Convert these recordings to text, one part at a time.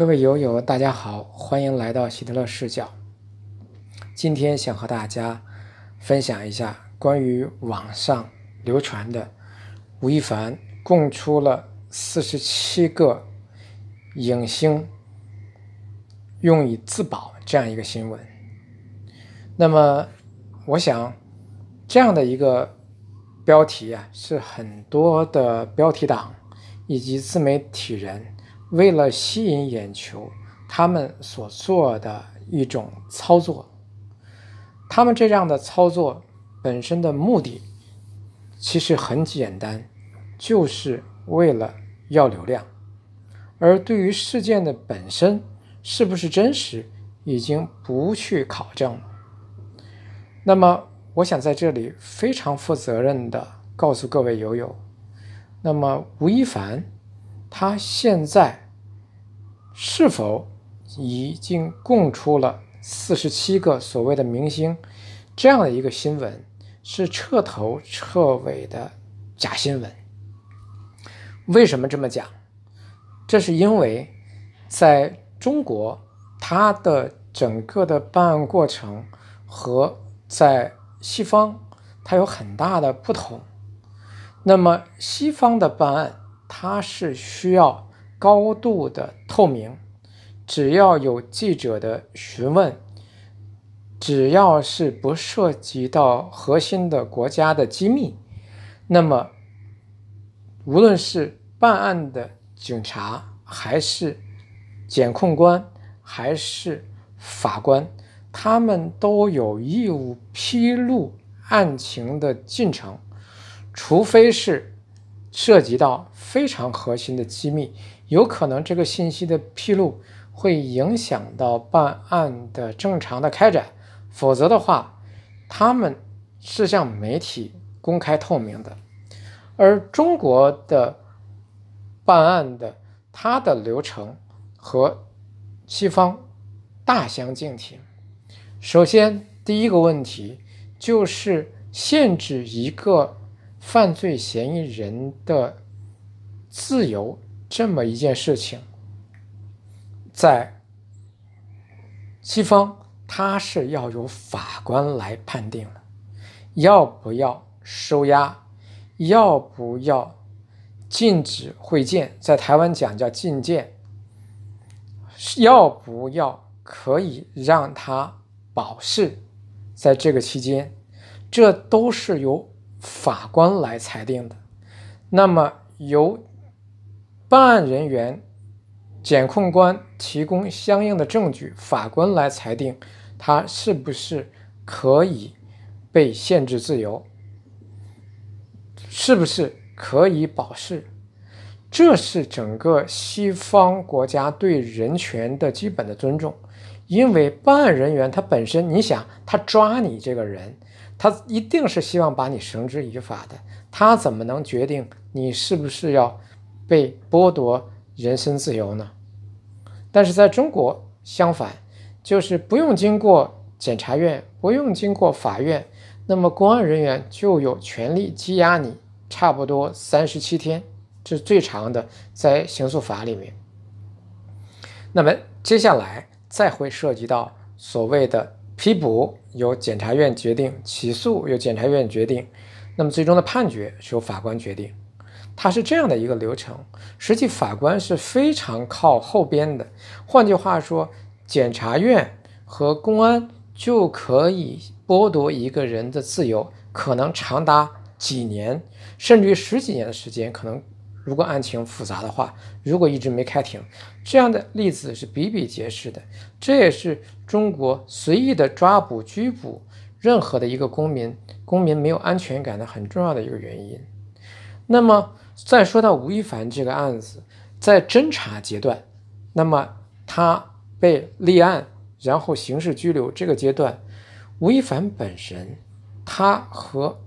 各位友友，大家好，欢迎来到希特勒视角。今天想和大家分享一下关于网上流传的吴亦凡供出了四十七个影星用以自保这样一个新闻。那么，我想这样的一个标题啊，是很多的标题党以及自媒体人。为了吸引眼球，他们所做的一种操作，他们这样的操作本身的目的其实很简单，就是为了要流量。而对于事件的本身是不是真实，已经不去考证了。那么，我想在这里非常负责任地告诉各位友友，那么吴亦凡他现在。是否已经供出了四十七个所谓的明星？这样的一个新闻是彻头彻尾的假新闻。为什么这么讲？这是因为在中国，它的整个的办案过程和在西方它有很大的不同。那么西方的办案，它是需要。高度的透明，只要有记者的询问，只要是不涉及到核心的国家的机密，那么无论是办案的警察，还是检控官，还是法官，他们都有义务披露案情的进程，除非是。涉及到非常核心的机密，有可能这个信息的披露会影响到办案的正常的开展，否则的话，他们是向媒体公开透明的，而中国的办案的它的流程和西方大相径庭。首先，第一个问题就是限制一个。犯罪嫌疑人的自由，这么一件事情，在西方，他是要由法官来判定的，要不要收押，要不要禁止会见，在台湾讲叫禁见，要不要可以让他保释，在这个期间，这都是由。法官来裁定的，那么由办案人员、检控官提供相应的证据，法官来裁定他是不是可以被限制自由，是不是可以保释。这是整个西方国家对人权的基本的尊重，因为办案人员他本身，你想他抓你这个人。他一定是希望把你绳之以法的，他怎么能决定你是不是要被剥夺人身自由呢？但是在中国相反，就是不用经过检察院，不用经过法院，那么公安人员就有权利羁押你，差不多三十七天，是最长的，在刑诉法里面。那么接下来再会涉及到所谓的。批捕由检察院决定，起诉由检察院决定，那么最终的判决是由法官决定。它是这样的一个流程，实际法官是非常靠后边的。换句话说，检察院和公安就可以剥夺一个人的自由，可能长达几年，甚至于十几年的时间，可能。如果案情复杂的话，如果一直没开庭，这样的例子是比比皆是的。这也是中国随意的抓捕、拘捕任何的一个公民，公民没有安全感的很重要的一个原因。那么再说到吴亦凡这个案子，在侦查阶段，那么他被立案，然后刑事拘留这个阶段，吴亦凡本人，他和。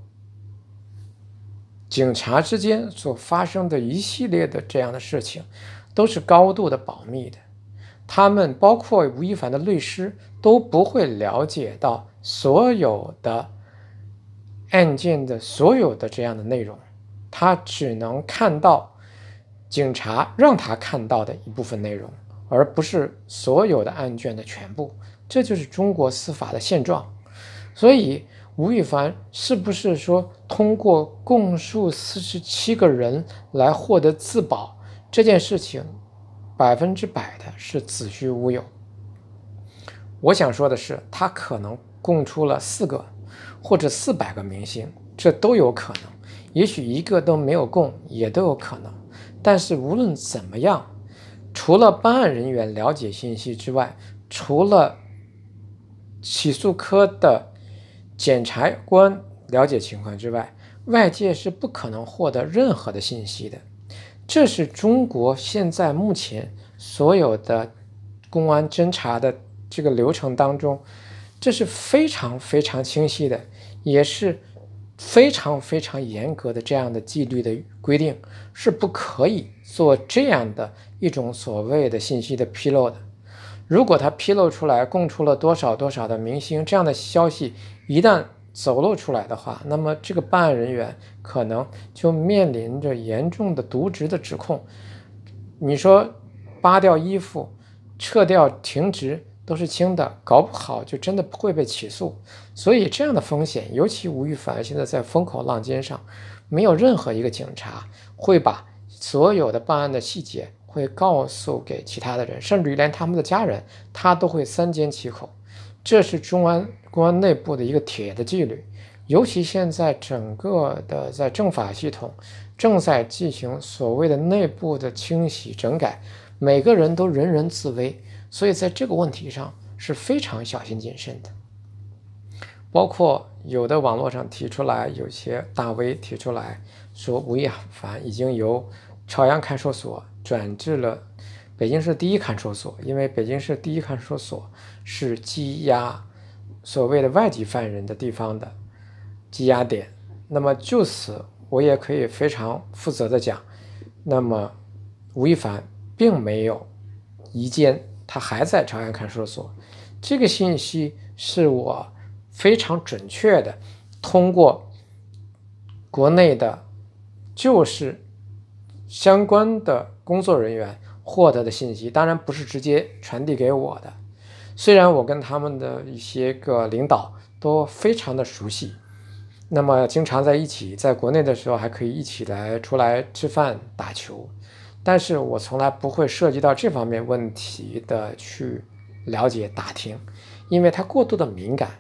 警察之间所发生的一系列的这样的事情，都是高度的保密的。他们包括吴亦凡的律师都不会了解到所有的案件的所有的这样的内容，他只能看到警察让他看到的一部分内容，而不是所有的案卷的全部。这就是中国司法的现状，所以。吴亦凡是不是说通过供述四十七个人来获得自保这件事情，百分之百的是子虚乌有。我想说的是，他可能供出了四个，或者四百个明星，这都有可能；也许一个都没有供，也都有可能。但是无论怎么样，除了办案人员了解信息之外，除了起诉科的。检察官了解情况之外，外界是不可能获得任何的信息的。这是中国现在目前所有的公安侦查的这个流程当中，这是非常非常清晰的，也是非常非常严格的这样的纪律的规定，是不可以做这样的一种所谓的信息的披露的。如果他披露出来，供出了多少多少的明星这样的消息，一旦走漏出来的话，那么这个办案人员可能就面临着严重的渎职的指控。你说扒掉衣服、撤掉停职都是轻的，搞不好就真的会被起诉。所以这样的风险，尤其吴亦凡现在在风口浪尖上，没有任何一个警察会把所有的办案的细节。会告诉给其他的人，甚至于连他们的家人，他都会三缄其口。这是中安公安内部的一个铁的纪律。尤其现在整个的在政法系统正在进行所谓的内部的清洗整改，每个人都人人自危，所以在这个问题上是非常小心谨慎的。包括有的网络上提出来，有些大 V 提出来说吴亦凡已经由。朝阳看守所转至了北京市第一看守所，因为北京市第一看守所是羁押所谓的外籍犯人的地方的羁押点。那么就此，我也可以非常负责的讲，那么吴亦凡并没有移监，他还在朝阳看守所。这个信息是我非常准确的，通过国内的，就是。相关的工作人员获得的信息，当然不是直接传递给我的。虽然我跟他们的一些个领导都非常的熟悉，那么经常在一起，在国内的时候还可以一起来出来吃饭、打球，但是我从来不会涉及到这方面问题的去了解打听，因为它过度的敏感。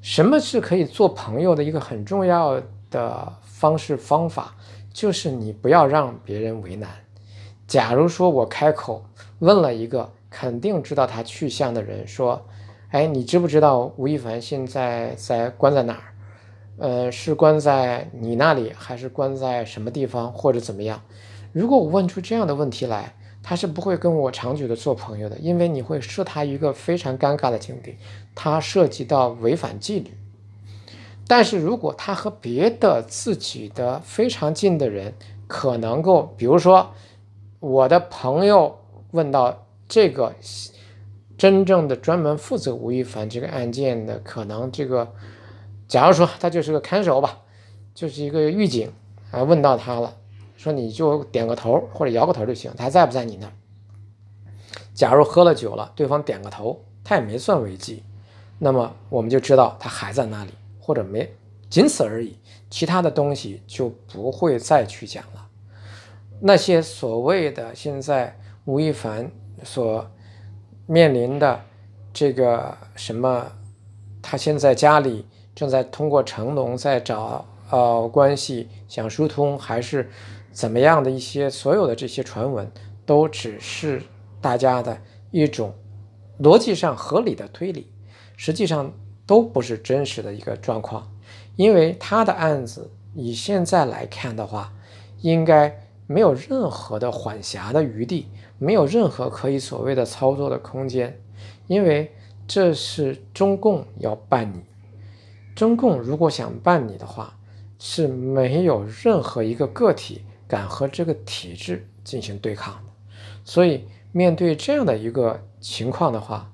什么是可以做朋友的一个很重要的方式方法？就是你不要让别人为难。假如说我开口问了一个肯定知道他去向的人，说：“哎，你知不知道吴亦凡现在在关在哪儿？呃，是关在你那里，还是关在什么地方，或者怎么样？”如果我问出这样的问题来，他是不会跟我长久的做朋友的，因为你会设他一个非常尴尬的境地，他涉及到违反纪律。但是如果他和别的自己的非常近的人，可能够，比如说我的朋友问到这个真正的专门负责吴亦凡这个案件的，可能这个，假如说他就是个看守吧，就是一个狱警啊，问到他了，说你就点个头或者摇个头就行，他在不在你那儿？假如喝了酒了，对方点个头，他也没算违纪，那么我们就知道他还在那里。或者没，仅此而已，其他的东西就不会再去讲了。那些所谓的现在吴亦凡所面临的这个什么，他现在家里正在通过成龙在找呃关系想疏通，还是怎么样的一些所有的这些传闻，都只是大家的一种逻辑上合理的推理，实际上。都不是真实的一个状况，因为他的案子以现在来看的话，应该没有任何的缓颊的余地，没有任何可以所谓的操作的空间，因为这是中共要办你，中共如果想办你的话，是没有任何一个个体敢和这个体制进行对抗的，所以面对这样的一个情况的话，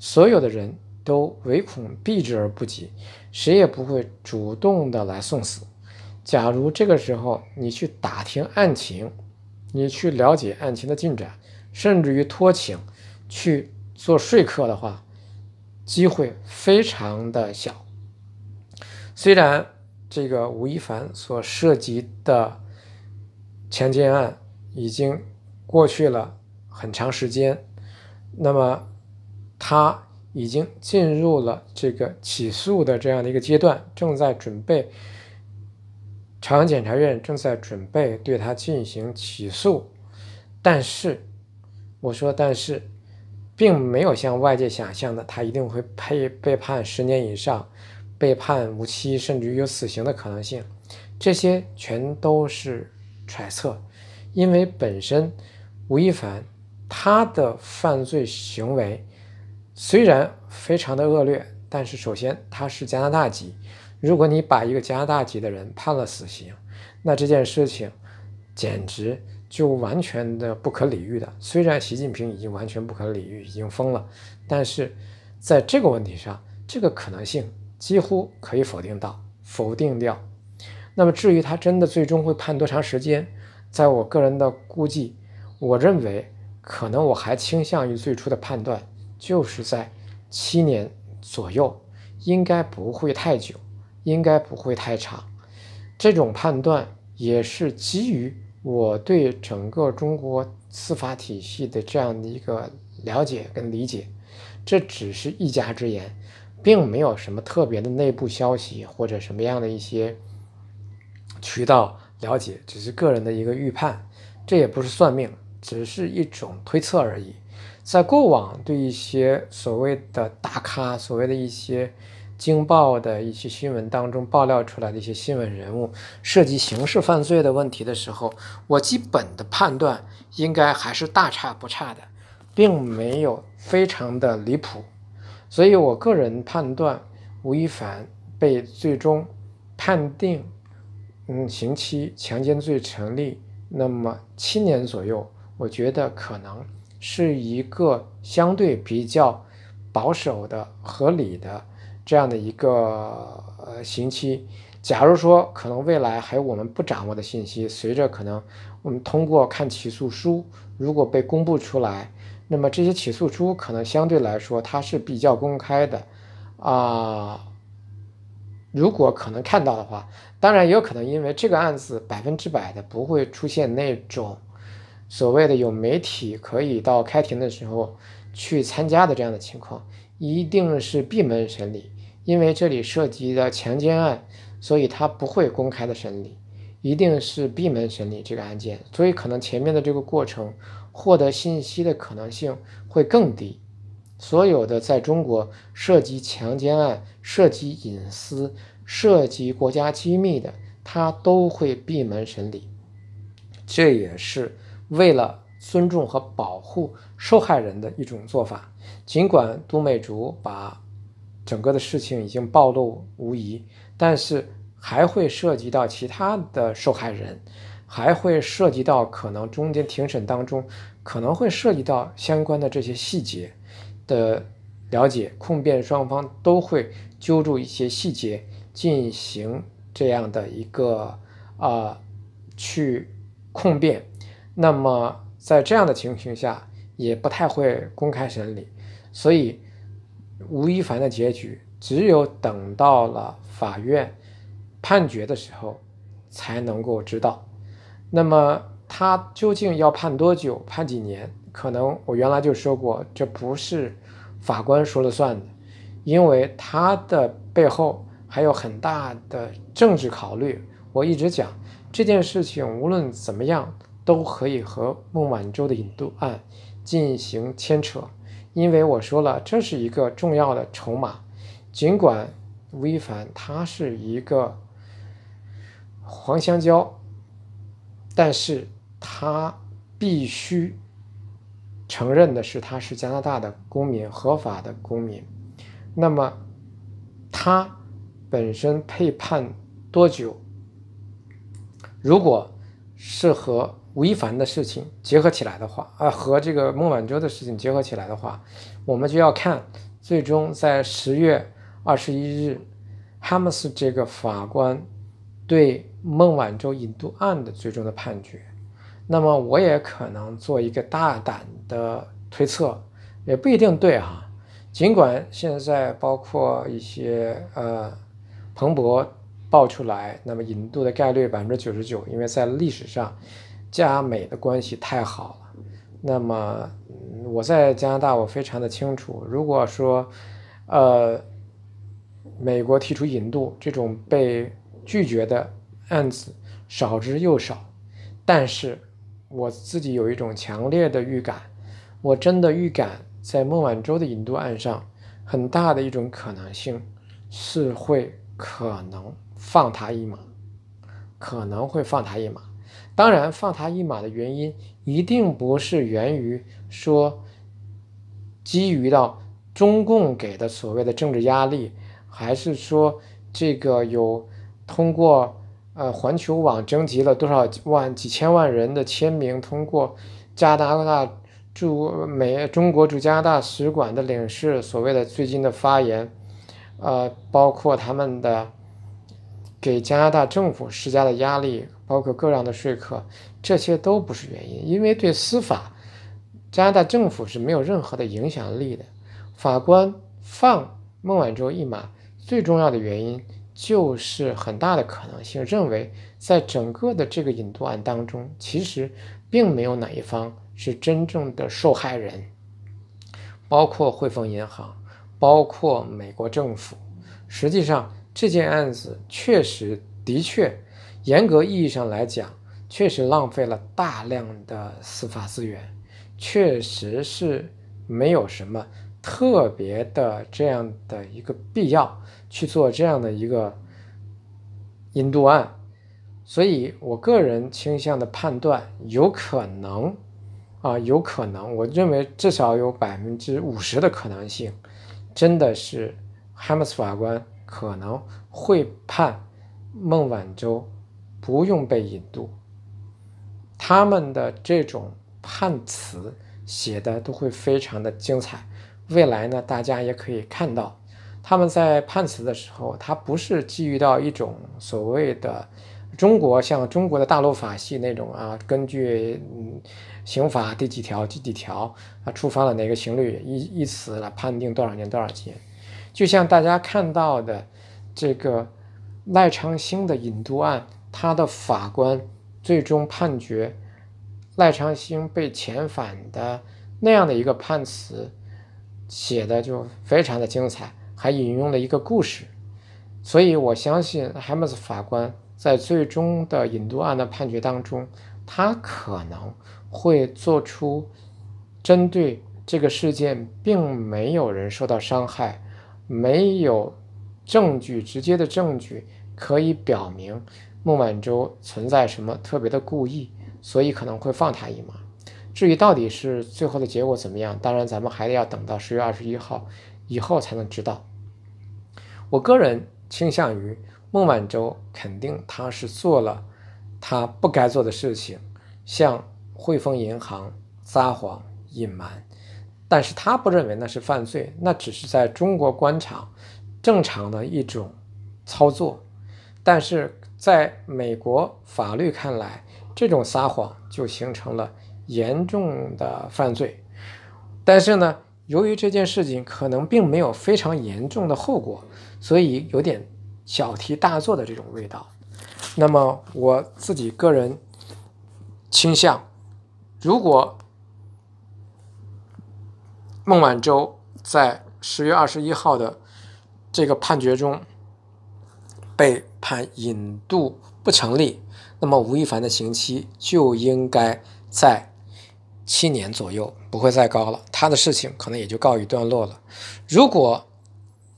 所有的人。都唯恐避之而不及，谁也不会主动的来送死。假如这个时候你去打听案情，你去了解案情的进展，甚至于托请去做说客的话，机会非常的小。虽然这个吴亦凡所涉及的强奸案已经过去了很长时间，那么他。已经进入了这个起诉的这样的一个阶段，正在准备，朝阳检察院正在准备对他进行起诉，但是我说但是，并没有像外界想象的他一定会被被判十年以上，被判无期甚至于有死刑的可能性，这些全都是揣测，因为本身吴亦凡他的犯罪行为。虽然非常的恶劣，但是首先他是加拿大籍。如果你把一个加拿大籍的人判了死刑，那这件事情简直就完全的不可理喻的。虽然习近平已经完全不可理喻，已经疯了，但是在这个问题上，这个可能性几乎可以否定到否定掉。那么至于他真的最终会判多长时间，在我个人的估计，我认为可能我还倾向于最初的判断。就是在七年左右，应该不会太久，应该不会太长。这种判断也是基于我对整个中国司法体系的这样的一个了解跟理解。这只是一家之言，并没有什么特别的内部消息或者什么样的一些渠道了解，只是个人的一个预判。这也不是算命，只是一种推测而已。在过往对一些所谓的大咖、所谓的一些经报的一些新闻当中爆料出来的一些新闻人物涉及刑事犯罪的问题的时候，我基本的判断应该还是大差不差的，并没有非常的离谱，所以我个人判断吴亦凡被最终判定，嗯，刑期强奸罪成立，那么七年左右，我觉得可能。是一个相对比较保守的、合理的这样的一个呃刑期。假如说可能未来还有我们不掌握的信息，随着可能我们通过看起诉书，如果被公布出来，那么这些起诉书可能相对来说它是比较公开的啊。如果可能看到的话，当然也有可能因为这个案子百分之百的不会出现那种。所谓的有媒体可以到开庭的时候去参加的这样的情况，一定是闭门审理，因为这里涉及的强奸案，所以他不会公开的审理，一定是闭门审理这个案件，所以可能前面的这个过程获得信息的可能性会更低。所有的在中国涉及强奸案、涉及隐私、涉及国家机密的，他都会闭门审理，这也是。为了尊重和保护受害人的一种做法，尽管都美竹把整个的事情已经暴露无遗，但是还会涉及到其他的受害人，还会涉及到可能中间庭审当中可能会涉及到相关的这些细节的了解，控辩双方都会揪住一些细节进行这样的一个啊去控辩。那么，在这样的情形下，也不太会公开审理。所以，吴亦凡的结局只有等到了法院判决的时候才能够知道。那么，他究竟要判多久，判几年？可能我原来就说过，这不是法官说了算的，因为他的背后还有很大的政治考虑。我一直讲这件事情，无论怎么样。都可以和孟晚舟的引渡案进行牵扯，因为我说了，这是一个重要的筹码。尽管吴亦凡他是一个黄香蕉，但是他必须承认的是，他是加拿大的公民，合法的公民。那么他本身配判多久？如果是和吴亦凡的事情结合起来的话，啊，和这个孟晚舟的事情结合起来的话，我们就要看最终在十月二十一日哈姆斯这个法官对孟晚舟引渡案的最终的判决。那么我也可能做一个大胆的推测，也不一定对哈。尽管现在包括一些呃，彭博爆出来，那么引渡的概率百分之九十九，因为在历史上。加美的关系太好了，那么我在加拿大，我非常的清楚。如果说，呃，美国提出引渡这种被拒绝的案子少之又少，但是我自己有一种强烈的预感，我真的预感在孟晚舟的引渡案上，很大的一种可能性是会可能放他一马，可能会放他一马。当然，放他一马的原因一定不是源于说基于到中共给的所谓的政治压力，还是说这个有通过呃环球网征集了多少万几千万人的签名，通过加拿大驻美中国驻加拿大使馆的领事所谓的最近的发言，呃，包括他们的。给加拿大政府施加的压力，包括各样的说客，这些都不是原因，因为对司法，加拿大政府是没有任何的影响力的。法官放孟晚舟一马，最重要的原因就是很大的可能性认为，在整个的这个引渡案当中，其实并没有哪一方是真正的受害人，包括汇丰银行，包括美国政府，实际上。这件案子确实的确，严格意义上来讲，确实浪费了大量的司法资源，确实是没有什么特别的这样的一个必要去做这样的一个引渡案。所以我个人倾向的判断，有可能啊，有可能，我认为至少有百分之五十的可能性，真的是哈姆斯法官。可能会判孟晚舟不用被引渡，他们的这种判词写的都会非常的精彩。未来呢，大家也可以看到他们在判词的时候，他不是基于到一种所谓的中国像中国的大陆法系那种啊，根据嗯刑法第几条第几条啊，触犯了哪个刑律，一一词来判定多少年多少期。就像大家看到的，这个赖昌星的引渡案，他的法官最终判决赖昌星被遣返的那样的一个判词，写的就非常的精彩，还引用了一个故事。所以我相信海姆斯法官在最终的引渡案的判决当中，他可能会做出针对这个事件，并没有人受到伤害。没有证据，直接的证据可以表明孟晚舟存在什么特别的故意，所以可能会放他一马。至于到底是最后的结果怎么样，当然咱们还得要等到十月二十一号以后才能知道。我个人倾向于孟晚舟肯定他是做了他不该做的事情，向汇丰银行撒谎隐瞒。但是他不认为那是犯罪，那只是在中国官场正常的一种操作。但是在美国法律看来，这种撒谎就形成了严重的犯罪。但是呢，由于这件事情可能并没有非常严重的后果，所以有点小题大做的这种味道。那么我自己个人倾向，如果。孟晚舟在十月二十一号的这个判决中被判引渡不成立，那么吴亦凡的刑期就应该在七年左右，不会再高了。他的事情可能也就告一段落了。如果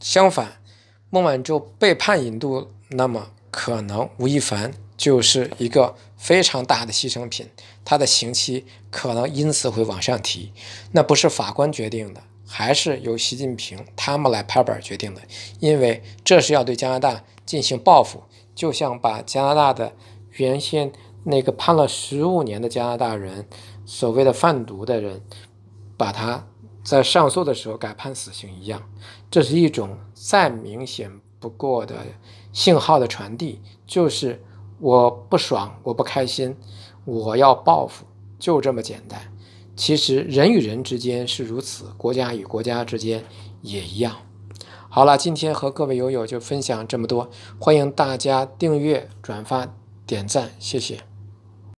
相反，孟晚舟被判引渡，那么可能吴亦凡。就是一个非常大的牺牲品，他的刑期可能因此会往上提。那不是法官决定的，还是由习近平他们来拍板决定的，因为这是要对加拿大进行报复，就像把加拿大的原先那个判了十五年的加拿大人，所谓的贩毒的人，把他在上诉的时候改判死刑一样，这是一种再明显不过的信号的传递，就是。我不爽，我不开心，我要报复，就这么简单。其实人与人之间是如此，国家与国家之间也一样。好了，今天和各位友友就分享这么多，欢迎大家订阅、转发、点赞，谢谢。